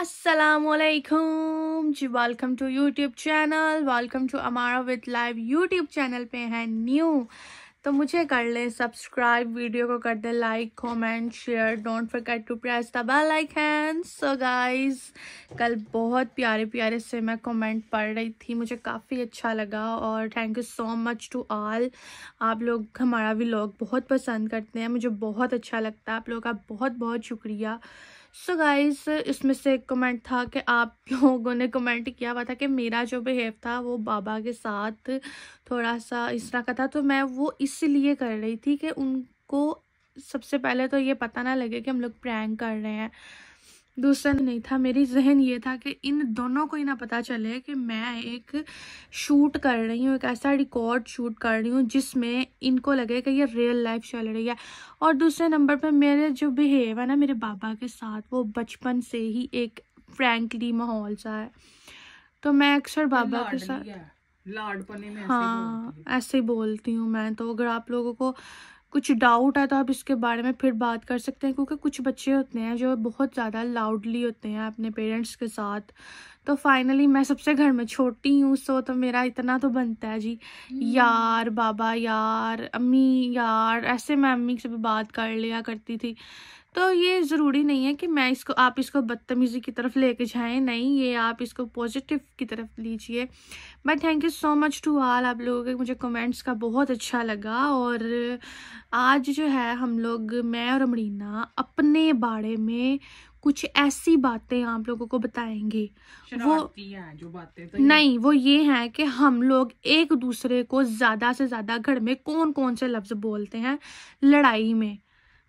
असलकुम जी welcome to YouTube channel welcome to अमारा विद लाइव यूट्यूब चैनल पे है न्यू तो मुझे कर ले सब्सक्राइब वीडियो को कर दे like comment share don't forget to press the bell icon so guys कल बहुत प्यारे प्यारे से मैं कमेंट पढ़ रही थी मुझे काफ़ी अच्छा लगा और thank you so much to all आप लोग हमारा भी बहुत पसंद करते हैं मुझे बहुत अच्छा लगता है आप लोगों का बहुत बहुत शुक्रिया सो so गाइस इसमें से एक कमेंट था कि आप लोगों ने कमेंट किया हुआ था कि मेरा जो बिहेव था वो बाबा के साथ थोड़ा सा इस तरह का था तो मैं वो इसलिए कर रही थी कि उनको सबसे पहले तो ये पता ना लगे कि हम लोग प्रैंक कर रहे हैं दूसरा नहीं था मेरी जहन ये था कि इन दोनों को ही ना पता चले कि मैं एक शूट कर रही हूँ एक ऐसा रिकॉर्ड शूट कर रही हूँ जिसमें इनको लगे कि ये रियल लाइफ चल रही है और दूसरे नंबर पर मेरे जो बिहेव है ना मेरे बाबा के साथ वो बचपन से ही एक फ्रैंकली माहौल सा है तो मैं अक्सर बाबा के साथ लाडपने में हाँ ऐसे ही बोलती हूँ मैं तो अगर आप लोगों को कुछ डाउट है तो आप इसके बारे में फिर बात कर सकते हैं क्योंकि कुछ बच्चे होते हैं जो बहुत ज़्यादा लाउडली होते हैं अपने पेरेंट्स के साथ तो फाइनली मैं सबसे घर में छोटी हूँ सो तो मेरा इतना तो बनता है जी हम्म। यार बाबा यार अम्मी यार ऐसे मैं अम्मी से भी बात कर लिया करती थी तो ये ज़रूरी नहीं है कि मैं इसको आप इसको बदतमीज़ी की तरफ लेके जाएं नहीं ये आप इसको पॉजिटिव की तरफ लीजिए but thank you so much to all आप लोगों के मुझे कमेंट्स का बहुत अच्छा लगा और आज जो है हम लोग मैं और अमरीना अपने बारे में कुछ ऐसी बातें आप लोगों को बताएंगे वो जो बातें तो नहीं वो ये है कि हम लोग एक दूसरे को ज़्यादा से ज़्यादा घर में कौन कौन से लफ्ज़ बोलते हैं लड़ाई में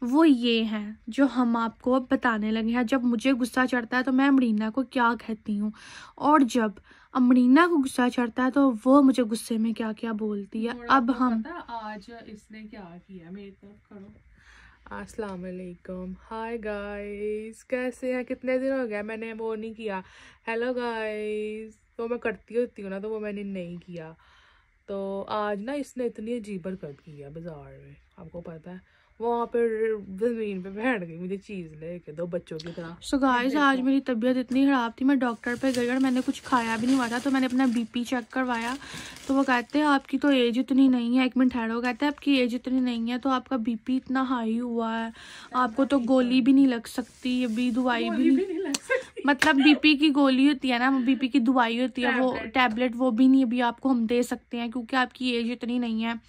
वो ये हैं जो हम आपको अब बताने लगे हैं जब मुझे गुस्सा चढ़ता है तो मैं अमरीना को क्या कहती हूँ और जब अमरीना को गुस्सा चढ़ता है तो वो मुझे गुस्से में क्या क्या बोलती है अब तो हम आज इसने क्या किया मेरी तरफ तो करो असलकम हाय गाइस कैसे हैं कितने दिन हो गए मैंने वो नहीं किया हेलो गाइस तो मैं करती होती हूँ ना तो वो मैंने नहीं किया तो आज ना इसने इतनी अजीब हरकत की है बाज़ार में आपको पता है वहाँ पर जमीन पे बैठ गई मुझे चीज़ लेके दो बच्चों की तरह सो गाइस आज मेरी तबीयत इतनी ख़राब थी मैं डॉक्टर पे गई और मैंने कुछ खाया भी नहीं हुआ था तो मैंने अपना बीपी चेक करवाया तो वो कहते हैं आपकी तो एज इतनी नहीं है एक मिनट ठहरो कहते हैं आपकी एज इतनी नहीं है तो आपका बीपी इतना हाई हुआ है आपको तो गोली भी नहीं लग सकती अभी दवाई भी, नहीं मतलब बीपी की गोली होती है ना बीपी की दवाई होती है वो टैबलेट वो भी नहीं अभी आपको हम दे सकते हैं क्योंकि आपकी एज इतनी नहीं है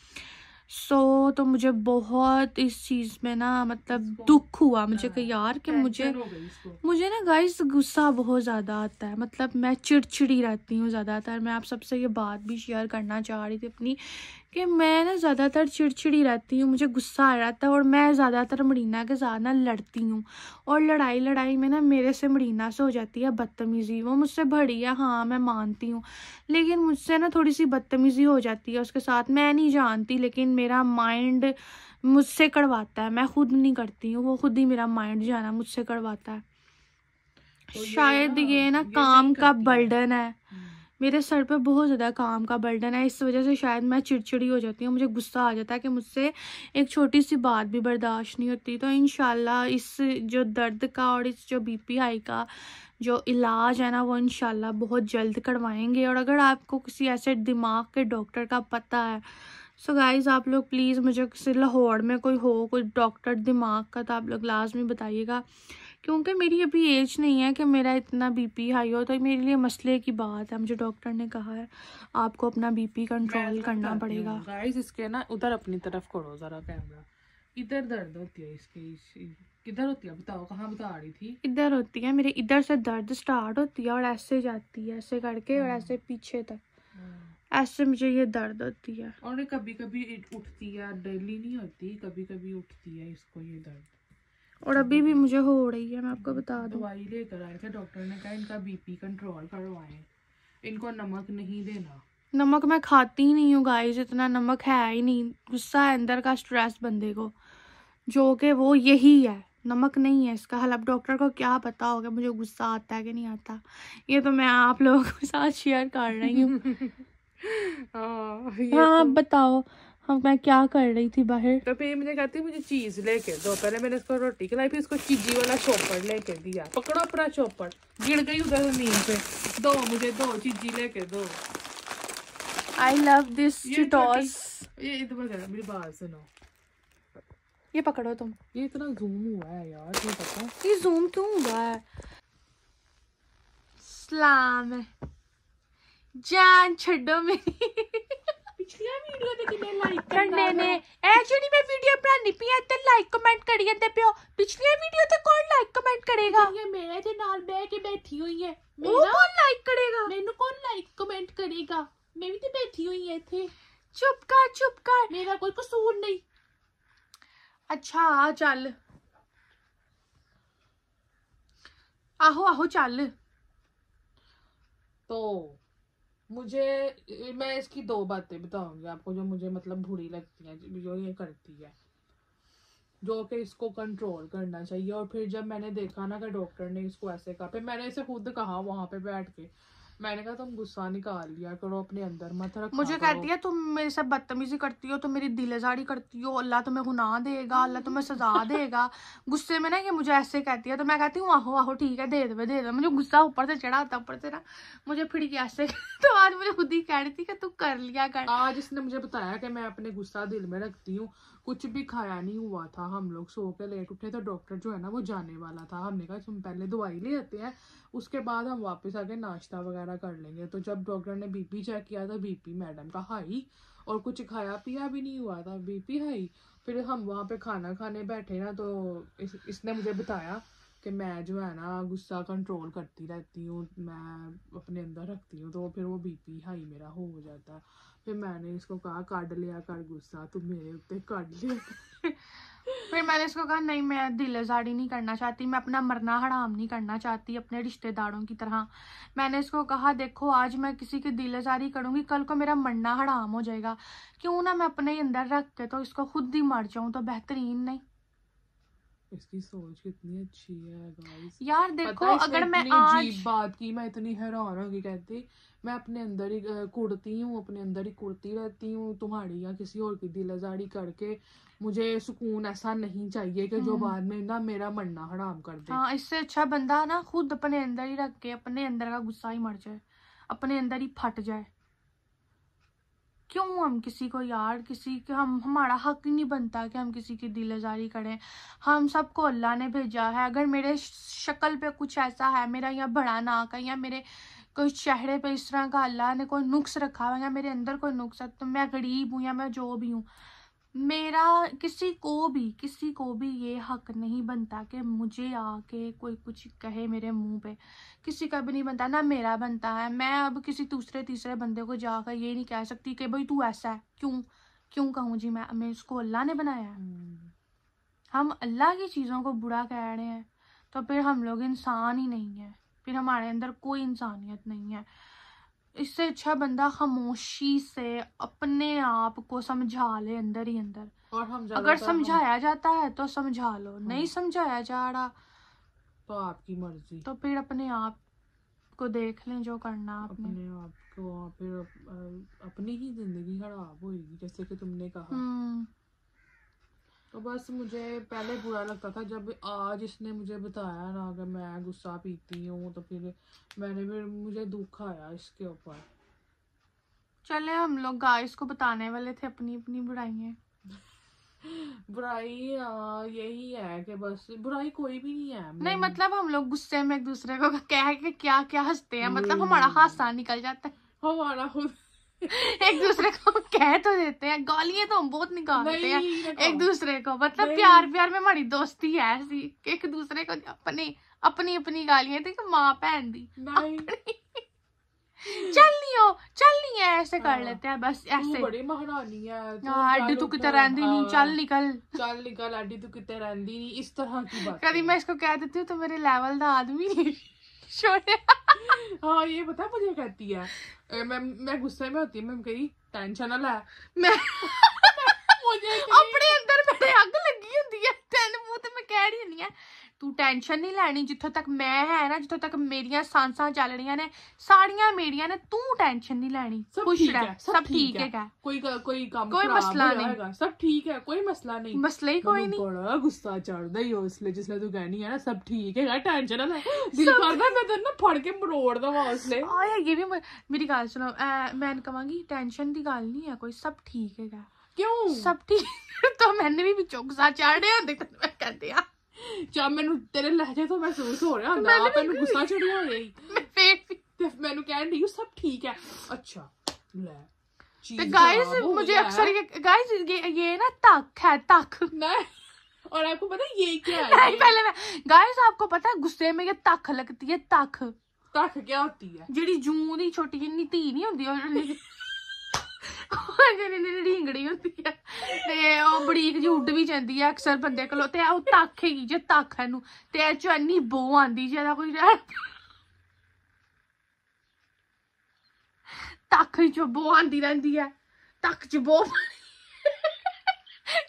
सो so, तो मुझे बहुत इस चीज़ में ना मतलब दुख हुआ मुझे हाँ, कि यार कि मुझे मुझे ना गाइस गुस्सा बहुत ज़्यादा आता है मतलब मैं चिड़चिड़ी रहती हूँ ज़्यादातर मैं आप सबसे ये बात भी शेयर करना चाह रही थी अपनी कि मैं ना ज़्यादातर चिड़चिड़ी रहती हूँ मुझे गुस्सा आ जाता है और मैं ज़्यादातर मरीना के साथ ना लड़ती हूँ और लड़ाई लड़ाई में ना मेरे से मरीना से हो जाती है बदतमीज़ी वो मुझसे बड़ी है हाँ मैं मानती हूँ लेकिन मुझसे ना थोड़ी सी बदतमीज़ी हो जाती है उसके साथ मैं नहीं जानती लेकिन मेरा माइंड मुझसे कड़वाता है मैं खुद नहीं करती हूँ वो खुद ही मेरा माइंड जाना मुझसे कड़वाता है तो शायद ये ना, काम का बर्डन है हम्म। मेरे सर पे बहुत ज़्यादा काम का बर्डन है इस वजह से शायद मैं चिड़चिड़ी हो जाती हूँ मुझे गुस्सा आ जाता है कि मुझसे एक छोटी सी बात भी बर्दाश्त नहीं होती तो इन इस जो दर्द का और इस जो बी पी हाई का जो इलाज है ना वो इन बहुत जल्द करवाएंगे और अगर आपको किसी ऐसे दिमाग के डॉक्टर का पता है सो so गाइज़ आप लोग प्लीज़ मुझे किसी लाहौर में कोई हो कोई डॉक्टर दिमाग का तो आप लोग लाजमी बताइएगा क्योंकि मेरी अभी एज नहीं है कि मेरा इतना बीपी हाई हो तो मेरे लिए मसले की बात है मुझे डॉक्टर ने कहा है आपको अपना बीपी कंट्रोल करना पड़ेगा गाइस इसके ना उधर अपनी तरफ करो ज़रा कैमरा इधर दर्द होती है इसके किधर होती है बताओ कहाँ बता रही थी इधर होती है मेरे इधर से दर्द स्टार्ट होती है और ऐसे जाती है ऐसे करके और हाँ। ऐसे पीछे तक हाँ। ऐसे मुझे ये दर्द होती है और कभी कभी उठती है डेली नहीं होती कभी कभी उठती है इसको ये दर्द और अभी भी मुझे हो रही है मैं आपको बता दूँ दवाई लेकर आए थे डॉक्टर ने कहा इनका बीपी कंट्रोल करवाएं इनको नमक नहीं देना नमक मैं खाती नहीं हूँ गाइस इतना नमक है ही नहीं गुस्सा है अंदर का स्ट्रेस बंदे को जो कि वो यही है नमक नहीं है इसका हल अब डॉक्टर को क्या पता होगा मुझे गुस्सा आता है कि नहीं आता ये तो मैं आप लोगों के साथ शेयर कर रही हूँ हाँ, हाँ तो... बताओ अब मैं क्या कर रही थी बाहर तो फिर मुझे कहती मुझे चीज लेके दो पहले मैंने इसको रोटी खिलाई फिर इसको चीजी वाला चौपड़ लेके दिया पकड़ो अपना चौपड़ गिर गई उधर नींद पे दो मुझे दो चीजी लेके दो आई लव दिस ये मेरी बात सुनो ये पकड़ो तुम ये इतना जूम हुआ है यार तुम पता ये जूम क्यों तो हुआ है सलाम जान छो मेरी ਪਿਛਲੀਆਂ ਵੀਡੀਓ ਤੇ ਕਿੰਨੇ ਲਾਈਕ ਕਰਨੇ ਨੇ ਇਹ ਜਿਹੜੀ ਮੈਂ ਵੀਡੀਓ ਬਣਾਣੀ ਪਈ ਐ ਤੇ ਲਾਈਕ ਕਮੈਂਟ ਕਰੀ ਜਾਂਦੇ ਪਿਓ ਪਿਛਲੀਆਂ ਵੀਡੀਓ ਤੇ ਕੌਣ ਲਾਈਕ ਕਮੈਂਟ ਕਰੇਗਾ ਇਹ ਮੇਰੇ ਦੇ ਨਾਲ ਬਹਿ ਕੇ ਬੈਠੀ ਹੋਈ ਐ ਉਹ ਕੌਣ ਲਾਈਕ ਕਰੇਗਾ ਮੈਨੂੰ ਕੌਣ ਲਾਈਕ ਕਮੈਂਟ ਕਰੇਗਾ ਮੈਂ ਵੀ ਤੇ ਬੈਠੀ ਹੋਈ ਐ ਇੱਥੇ ਚੁੱਪ ਕਰ ਚੁੱਪ ਕਰ ਮੇਰਾ ਕੋਈ ਕਸੂਰ ਨਹੀਂ ਅੱਛਾ ਆ ਚੱਲ ਆਹੋ ਆਹੋ ਚੱਲ ਤੋ मुझे मैं इसकी दो बातें बताऊंगी आपको जो मुझे मतलब बुरी लगती हैं जो ये करती है जो कि इसको कंट्रोल करना चाहिए और फिर जब मैंने देखा ना कि डॉक्टर ने इसको ऐसे कहा फिर मैंने इसे खुद कहा वहाँ पे बैठ के मैंने कहा तुम गुस्सा निकाल लिया करो अपने अंदर मत रख मुझे कहती है तुम मेरे साथ बदतमीजी करती हो तुम मेरी दिलेजारी करती हो अल्लाह तुम्हें गुनाह देगा अल्लाह तुम्हें सजा देगा गुस्से में ना ये मुझे ऐसे कहती है तो मैं कहती हूँ आहो आहो ठीक है दे दे दे दे मुझे गुस्सा ऊपर से चढ़ा था ऊपर से ना मुझे फिर ऐसे तो आज मुझे खुद ही कह रही थी कि तू कर लिया कर आज इसने मुझे बताया कि मैं अपने गुस्सा दिल में रखती हूँ कुछ भी खाया नहीं हुआ था हम लोग सो के लेट उठे तो डॉक्टर जो है ना वो जाने वाला था हमने कहा तुम पहले दवाई ले आते हैं उसके बाद हम वापस आके नाश्ता वगैरह कर लेंगे तो जब डॉक्टर ने बीपी चेक किया था बीपी मैडम का हाई और कुछ खाया पिया भी नहीं हुआ था बीपी हाई फिर हम वहाँ पे खाना खाने बैठे ना तो इस, इसने मुझे बताया कि मैं जो है ना गुस्सा कंट्रोल करती रहती हूँ मैं अपने अंदर रखती हूँ तो फिर वो बीपी हाई मेरा हो जाता है फिर मैंने इसको कहा काट लिया कर गुस्सा तू मेरे उत्ते काट लिया फिर मैंने इसको कहा नहीं मैं दिल आज़ारी नहीं करना चाहती मैं अपना मरना हराम नहीं करना चाहती अपने रिश्तेदारों की तरह मैंने इसको कहा देखो आज मैं किसी की दिल आज़ारी करूँगी कल को मेरा मरना हराम हो जाएगा क्यों ना मैं अपने अंदर रख के तो इसको खुद ही मर जाऊँ तो बेहतरीन नहीं इसकी सोच कितनी अच्छी है गाइस यार देखो अगर मैं आज बात की मैं इतनी हैरान होगी कहती मैं अपने अंदर ही कुड़ती हूँ अपने अंदर ही कुड़ती रहती हूँ तुम्हारी या किसी और की दिल आजारी करके मुझे सुकून ऐसा नहीं चाहिए कि जो हम्म। बाद में ना मेरा मरना हराम कर दे हाँ इससे अच्छा बंदा ना खुद अपने अंदर ही रख के अपने अंदर का गुस्सा ही मर जाए अपने अंदर ही फट जाए क्यों हम किसी को यार किसी के हम हमारा हक ही नहीं बनता कि हम किसी की दिल आज़ारी करें हम सबको अल्लाह ने भेजा है अगर मेरे शक्ल पे कुछ ऐसा है मेरा या बड़ा नाक है या मेरे कोई चेहरे पे इस तरह का अल्लाह ने कोई नुक्स रखा हुआ है या मेरे अंदर कोई नुक्स है तो मैं गरीब हूँ या मैं जो भी हूँ मेरा किसी को भी किसी को भी ये हक नहीं बनता कि मुझे आके कोई कुछ कहे मेरे मुंह पे किसी का भी नहीं बनता ना मेरा बनता है मैं अब किसी दूसरे तीसरे बंदे को जाकर ये नहीं कह सकती कि भाई तू ऐसा है क्यों क्यों कहूँ जी मैं मैं इसको अल्लाह ने बनाया है हम्म। हम अल्लाह की चीज़ों को बुरा कह रहे हैं तो फिर हम लोग इंसान ही नहीं है फिर हमारे अंदर कोई इंसानियत नहीं है इससे अच्छा बंदा खामोशी से अपने आप को समझा ले अंदर ही अंदर और हम अगर समझाया जाता है तो समझा लो नहीं हाँ। समझाया जा रहा तो आपकी मर्जी तो फिर अपने आप को देख लें जो करना आपने अपने आप को फिर अपनी ही जिंदगी खराब होगी जैसे कि तुमने कहा हम्म। तो बस मुझे पहले बुरा लगता था जब आज इसने मुझे बताया ना अगर मैं गुस्सा पीती हूँ तो फिर मैंने फिर मुझे दुख आया इसके ऊपर चले हम लोग गाइस को बताने वाले थे अपनी अपनी बुराइयाँ बुराई यही है कि बस बुराई कोई भी नहीं है नहीं मतलब हम लोग गुस्से में एक दूसरे को कह के क्या क्या हंसते हैं मतलब हमारा हादसा निकल जाता है हमारा खुद एक दूसरे को कह तो देते हैं गालियां तो हम बहुत निकालते हैं एक दूसरे को मतलब प्यार प्यार में हमारी दोस्ती है ऐसी एक दूसरे को अपने अपनी अपनी गालियां थी माँ भैन दी चलनी हो चलनी है ऐसे कर हाँ। लेते हैं बस ऐसे बड़ी महारानी है हाँ अड्डी तू कितने रहती नहीं हाँ। चल निकल चल निकल अड्डी तू कितने रहती नहीं इस तरह की बात कभी मैं इसको कह देती हूँ तो मेरे लेवल का आदमी नहीं शोरे हाँ ये पता मुझे कहती है मैं मैं गुस्से में होती मैम कही टेंशन ना ला मैं मुझे अपने अंदर मेरे अग लगी होती है तेन मुंह ते मैं कह रही हूं ਤੂੰ ਟੈਨਸ਼ਨ ਨਹੀਂ ਲੈਣੀ ਜਿੱਥੋਂ ਤੱਕ ਮੈਂ ਹੈ ਨਾ ਜਿੱਥੋਂ ਤੱਕ ਮੇਰੀਆਂ ਸਾਂਸਾਂ ਚੱਲ ਰਹੀਆਂ ਨੇ ਸਾਰੀਆਂ ਮੇਰੀਆਂ ਨੇ ਤੂੰ ਟੈਨਸ਼ਨ ਨਹੀਂ ਲੈਣੀ ਖੁਸ਼ ਰਹਿ ਸਭ ਠੀਕ ਹੈ ਕੋਈ ਕੋਈ ਕੰਮ ਕੋਈ ਮਸਲਾ ਨਹੀਂ ਸਭ ਠੀਕ ਹੈ ਕੋਈ ਮਸਲਾ ਨਹੀਂ ਮਸਲਾ ਹੀ ਕੋਈ ਨਹੀਂ ਬੜਾ ਗੁੱਸਾ ਚੜਦਾ ਹੀ ਉਸ ਲਈ ਜਿਸ ਲਈ ਤੂੰ ਕਹਿਣੀ ਹੈ ਨਾ ਸਭ ਠੀਕ ਹੈਗਾ ਟੈਨਸ਼ਨ ਨਾ ਲੈ ਦਿਲ ਕਰਦਾ ਮੈਂ ਤੈਨੂੰ ਫੜ ਕੇ ਮਰੋੜ ਦਵਾਂ ਉਸ ਲਈ ਆਏ ਇਹ ਵੀ ਮੇਰੀ ਗੱਲ ਸੁਣੋ ਮੈਂ ਕਹਾਂਗੀ ਟੈਨਸ਼ਨ ਦੀ ਗੱਲ ਨਹੀਂ ਹੈ ਕੋਈ ਸਭ ਠੀਕ ਹੈਗਾ ਕਿਉਂ ਸਭ ਠੀਕ ਤਾਂ ਮੈਨੇ ਵੀ ਵਿੱਚੋਂ ਗੁੱਸਾ ਚੜ੍ਹ ਰਿਹਾ ਦੇਖਣ ਮੈਂ ਕਹਿੰਦੇ ਆ ਚਾ ਮੈਨੂੰ ਤੇਰੇ ਲਹਿਜੇ ਤੋਂ ਮਹਿਸੂਸ ਹੋ ਰਿਹਾ ਹੁੰਦਾ ਆ ਗੁੱਸਾ ਚੜਿਆ ਤੇ ਮੈਨੂੰ ਕਹਿਣ ਦੀ ਸਭ ਠੀਕ ਲੈ ਤੇ और आपको पता ये क्या है पहले गाइस आपको पता है गुस्से में ये तक लगती है तक क्या होती है ਜਿਹੜੀ ਜੂੰ ਦੀ ਛੋਟੀ ਜਿੰਨੀ ਧੀ ਨਹੀਂ ਜਿਹੜੀ ਜਿਹੜੀ ਢੀਂਗੜੀ ਹੁੰਦੀ ਆ ਤੇ ਉਹ ਬੜੀਕ ਜੀ ਉੱਡ ਵੀ ਜਾਂਦੀ ਆ ਅਕਸਰ ਬੰਦੇ ਕੋਲ ਤੇ ਉਹ ਤੱਕ ਹੈਗੀ ਜੇ ਤੱਕ ਇਹਨੂੰ ਤੇ ਇਹ ਚ ਇੰਨੀ ਬੋ ਆਂਦੀ ਜਿਹਦਾ ਕੋਈ ਤੱਕ ਚ ਬੋ ਆਂਦੀ ਰਹਿੰਦੀ ਆ ਤੱਕ ਚ ਬੋ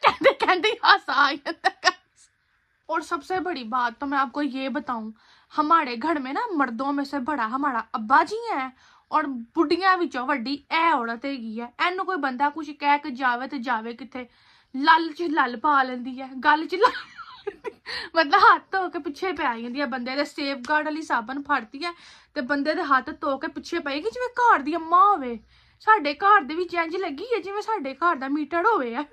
ਕਹਿੰਦੇ ਕਹਿੰਦੇ ਹਸਾ ਆ ਜਾਂਦਾ ਸਭ ਤੋਂ बड़ी ਬਾਤ ਤਾਂ ਮੈਂ ਆਪਕੋ ਇਹ ਬਤਾਉਂ ਹਮਾਰੇ ਘਰ ਮੇ ਨਾ ਮਰਦੋਂ ਮੇ ਸੇ ਬੜਾ ਹਮਾਰਾ ਅੱਬਾ ਜੀ ਹੈ ਔਰ ਬੁੱਢੀਆਂ ਵਿੱਚੋਂ ਵੱਡੀ ਇਹ ਔਰਤ ਹੈਗੀ ਹੈ ਇਹਨੂੰ ਕੋਈ ਬੰਦਾ ਕੁਝ ਕਹਿ ਕੇ ਜਾਵੇ ਤੇ ਜਾਵੇ ਕਿੱਥੇ ਲਲ ਚ ਲਲ ਪਾ ਲੈਂਦੀ ਹੈ ਗੱਲ ਚ ਮਤਲਬ ਹੱਥ ਧੋ ਕੇ ਪਿੱਛੇ ਪੈ ਆ ਜਾਂਦੀ ਹੈ ਬੰਦੇ ਦੇ ਸੇਫਗਾਰਡ ਵਾਲੀ ਸਾਬਣ ਫੜਦੀ ਹੈ ਤੇ ਬੰਦੇ ਦੇ ਹੱਥ ਧੋ ਕੇ ਪਿੱਛੇ ਪਏਗੀ ਜਿਵੇਂ ਘਰ ਦੀ ਅੰਮਾ ਹੋਵੇ ਸਾਡੇ ਘਰ ਦੇ ਵਿੱਚ ਇੰਜ ਲੱਗੀ ਹੈ ਜਿਵੇਂ ਸਾਡੇ ਘਰ ਦਾ ਮੀਟਰ ਹੋਵੇ ਐ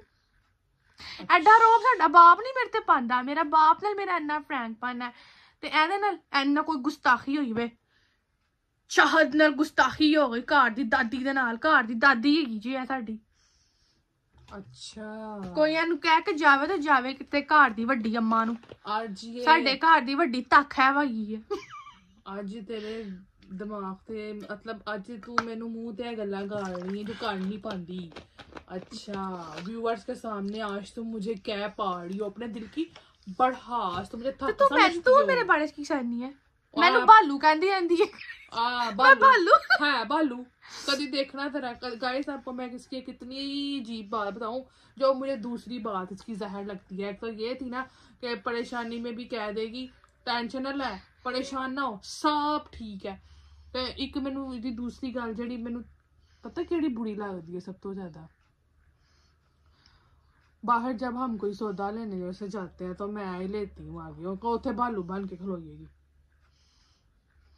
ਐਡਾ ਰੋਬ ਸਾਡਾ ਬਾਪ ਨਹੀਂ ਮੇਰੇ ਤੇ ਪਾਉਂਦਾ ਮੇਰਾ ਬਾਪ ਨਾਲ ਮੇਰਾ ਇੰਨਾ ਫਰੈਂਕ ਪਾਣਾ ਤੇ ਇਹਦੇ ਨਾਲ ਇੰਨਾ ਕੋਈ ਗੁਸਤਾਖੀ ਹੋਈ ਵੇ ਸ਼ਾਹਦ ਨਾਲ ਗੁਸਤਾਖੀ ਹੋ ਗਈ ਘਰ ਦੀ ਦਾਦੀ ਦੇ ਨਾਲ ਘਰ ਦੀ ਦਾਦੀ ਹੈਗੀ ਜੀ ਐ ਸਾਡੀ ਅੱਛਾ ਕੋਈ ਇਹਨੂੰ ਕਹਿ ਕੇ ਜਾਵੇ ਤਾਂ ਜਾਵੇ ਕਿਤੇ ਘਰ ਦੀ ਵੱਡੀ ਅੰਮਾ ਨੂੰ ਜੀ ਸਾਡੇ ਘਰ ਦੀ ਵੱਡੀ ਤੱਕ ਹੈ ਹੈ ਅੱਜ ਤੇਰੇ ਦਿਮਾਗ ਤੇ ਮਤਲਬ ਅੱਜ ਤੂੰ ਮੈਨੂੰ ਮੂੰਹ ਤੇ ਇਹ ਗੱਲਾਂ ਕਰ ਰਹੀ ਹੈ ਜੋ ਕਰ ਨਹੀਂ ਪਾਉਂਦੀ ਅੱਛਾ ਵਿਊਅਰਸ ਦੇ ਸਾਹਮਣੇ आज ਤੂੰ मुझे ਕਹਿ ਪਾੜੀ रही हो अपने दिल की ਤੂੰ ਮੈਨੂੰ मुझे तो, तो, तो मेरे बारे की सहनी ਮੈਨੂੰ ਭਾਲੂ ਕਹਿੰਦੀ ਰਹਿੰਦੀ ਹੈ ਆ भालू है हाँ, भालू हाँ, कभी देखना जरा गाइस आपको मैं इसकी कितनी अजीब बात बताऊं जो मुझे दूसरी बात इसकी जहर लगती है तो ये थी ना कि परेशानी में भी कह देगी टेंशन ना लै परेशान ना हो सब ठीक है तो एक मैं दूसरी गल जी मैं पता कि बुरी लगती है सब तो ज़्यादा बाहर जब हम कोई सौदा लेने जैसे जाते हैं तो मैं ही लेती हूँ आगे उठे भालू बन के खलोइएगी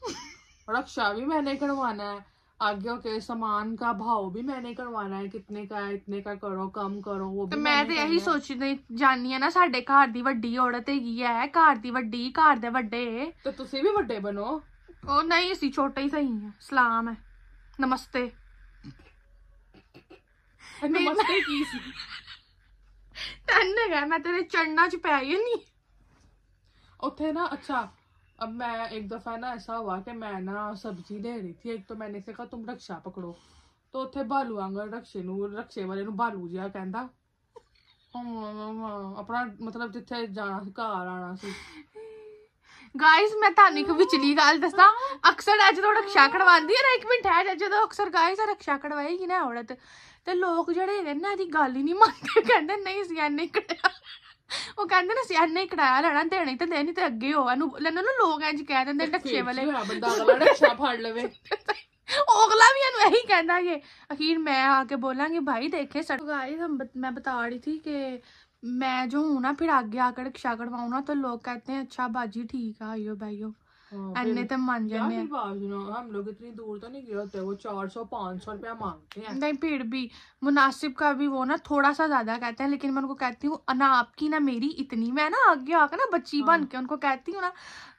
रक्षा अच्छा भी मैंने करवाना है आगे ओके सामान का भाव भी मैंने करवाना है कितने का है इतने का करो कम करो वो तो मैं तो यही सोची नहीं जानी है ना साढ़े घर की वीडी औरत है घर की वीडी घर के व्डे तो तुम भी वे बनो ओ नहीं असि छोटे ही सही है सलाम है नमस्ते तेन मैं तेरे चढ़ना च पै ही नहीं उ ना अच्छा अब मैं एक दफ़ा ना ऐसा हुआ कि मैं ना ਸਬਜ਼ੀ ਦੇ ਰਹੀ ਸੀ ਇੱਕ ਤਾਂ ਮੈਨੇ ਇਸੇ ਕਹਾ ਤੁਮ ਰਕਸ਼ਾ ਪਕੜੋ ਤਾਂ ਉੱਥੇ ਬਾਲੂ ਵਾਂਗਰ ਰਕਸ਼ੇ ਨੂੰ ਰਕਸ਼ੇ ਵਾਲੇ ਨੂੰ ਬਾਲੂ ਜਿਹਾ ਕਹਿੰਦਾ ਆਪਣਾ ਮਤਲਬ ਜਿੱਥੇ ਜਾਣਾ ਸੀ ਘਰ ਆਣਾ ਸੀ ਗਾਇਸ ਮੈਂ ਤੁਹਾਨੂੰ ਇੱਕ ਵਿਚਲੀ ਗੱਲ ਦੱਸਾਂ ਅਕਸਰ ਅੱਜ ਤੋਂ ਰਕਸ਼ਾ ਕਢਵਾਉਂਦੀ ਹੈ ਨਾ ਇੱਕ ਮਿੰਟ ਹੈ ਜਦੋਂ ਅਕਸਰ ਗਾਇਸ ਰਕਸ਼ਾ ਕਢਵਾਏਗੀ ਨਾ ਔਰਤ ਤੇ ਲੋਕ ਜਿਹੜੇ ਹੈਗੇ ਨਾ ਇਹਦੀ ਗੱਲ ਹੀ ਨਹੀਂ ਮੰਨਦੇ ਕਹਿੰਦੇ ਨਹੀਂ ਸੀ ਐਨੇ ਕਟਿਆ ਉਹ ਕਹਿੰਦੇ ਨੇ ਸਿਆਣੇ ਹੀ ਕਢਾਇਆ ਲੈਣਾ ਦੇਣੀ ਤੇ ਨਹੀਂ ਤੇ ਅੱਗੇ ਹੋ ਇਹਨੂੰ ਲੈਣ ਨੂੰ ਲੋਕ ਐਂ ਕਹਿ ਦਿੰਦੇ ਢੱਕੇ ਵਾਲੇ ਬੰਦਾ ਅਗਲਾ ਨਸ਼ਾ ਫੜ ਲਵੇ ਉਗਲਾ ਵੀ ਇਹਨੂੰ ਇਹੀ ਕਹਿੰਦਾ ਏ ਅਖੀਰ ਮੈਂ ਆ ਕੇ ਬੋਲਾਂਗੀ ਭਾਈ ਦੇਖੇ ਸੜ ਗਾਈ ਮੈਂ ਬਤਾ ਰਹੀ ਸੀ ਕਿ ਮੈਂ ਜੋ ਹੂੰ ਨਾ ਫਿਰ ਆ ਕੇ ਰਕਸ਼ਾ ਕਰਵਾਉਣਾ ਤਾਂ ਲੋਕ ਕਹਿੰਦੇ ਅੱਛਾ ਬਾਜੀ ਠੀਕ ਆ ਆਇਓ ਬਾਈਓ अन्य हाँ, तो मान जाने हम लोग इतनी दूर तो नहीं गए होते वो चार सौ पाँच सौ रुपया मांगते हैं नहीं फिर भी मुनासिब का भी वो ना थोड़ा सा ज्यादा कहते हैं लेकिन मैं उनको कहती हूँ ना आपकी ना मेरी इतनी मैं ना आगे आकर ना बच्ची हाँ। बन के उनको कहती हूँ ना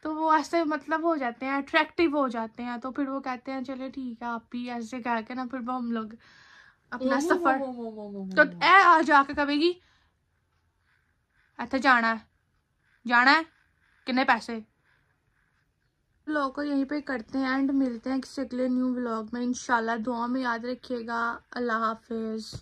तो वो ऐसे मतलब हो जाते हैं अट्रैक्टिव हो जाते हैं तो फिर वो कहते हैं चले ठीक है आप ही ऐसे कह के ना फिर वो हम लोग अपना सफर तो ए आ जाके कहेगी इतना जाना है जाना है किन्ने पैसे ब्लॉग को यहीं पे करते हैं एंड मिलते हैं किसी अगले न्यू ब्लॉग में इंशाल्लाह दुआ में याद रखिएगा अल्लाह हाफिज़